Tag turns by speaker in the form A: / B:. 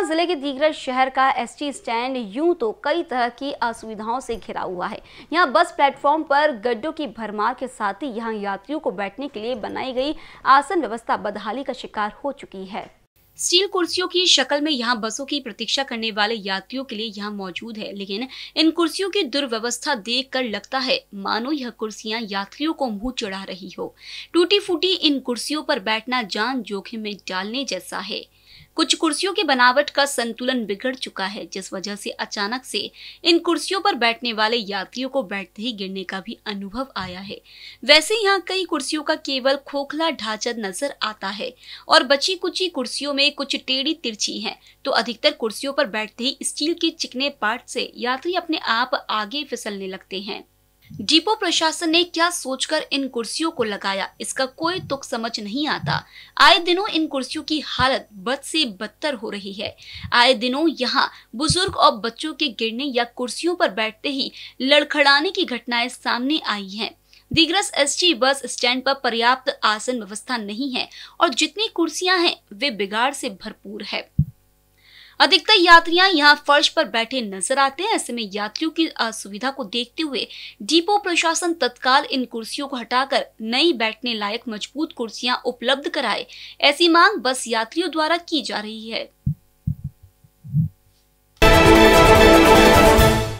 A: कोडरमा जिले के दीगरज शहर का एसटी स्टैंड यूं तो कई तरह की असुविधाओं से घिरा हुआ है यहां बस प्लेटफॉर्म पर गड्ढों की भरमार के साथ ही यहां यात्रियों को बैठने के लिए बनाई गई आसन व्यवस्था बदहाली का शिकार हो चुकी है स्टील कुर्सियों की शक्ल में यहाँ बसों की प्रतीक्षा करने वाले यात्रियों के लिए यहाँ मौजूद है लेकिन इन कुर्सियों की दुर्व्यवस्था देखकर लगता है मानो यह कुर्सियाँ यात्रियों को मुंह चढ़ा रही हो टूटी फूटी इन कुर्सियों पर बैठना जान जोखिम में डालने जैसा है कुछ कुर्सियों की बनावट का संतुलन बिगड़ चुका है जिस वजह से अचानक से इन कुर्सियों पर बैठने वाले यात्रियों को बैठते ही गिरने का भी अनुभव आया है वैसे यहाँ कई कुर्सियों का केवल खोखला ढांचा नजर आता है और बची कुची कुर्सियों में कुछ टेढ़ी तिरछी है तो अधिकतर कुर्सियों पर बैठते ही स्टील के चिकने पार्ट से यात्री अपने आप आगे फिसलने लगते हैं डिपो प्रशासन ने क्या सोचकर इन कुर्सियों को लगाया इसका कोई तुक समझ नहीं आता आए दिनों इन कुर्सियों की हालत बद से बदतर हो रही है आए दिनों यहाँ बुजुर्ग और बच्चों के गिरने या कुर्सियों पर बैठते ही लड़खड़ाने की घटनाएं सामने आई हैं दिग्रस टी बस स्टैंड पर पर्याप्त आसन व्यवस्था नहीं है और जितनी कुर्सियां हैं वे बिगाड़ से भरपूर है अधिकतर यात्रियां यहां फर्श पर बैठे नजर आते हैं ऐसे में यात्रियों की असुविधा को देखते हुए डिपो प्रशासन तत्काल इन कुर्सियों को हटाकर नई बैठने लायक मजबूत कुर्सियां उपलब्ध कराए ऐसी मांग बस यात्रियों द्वारा की जा रही है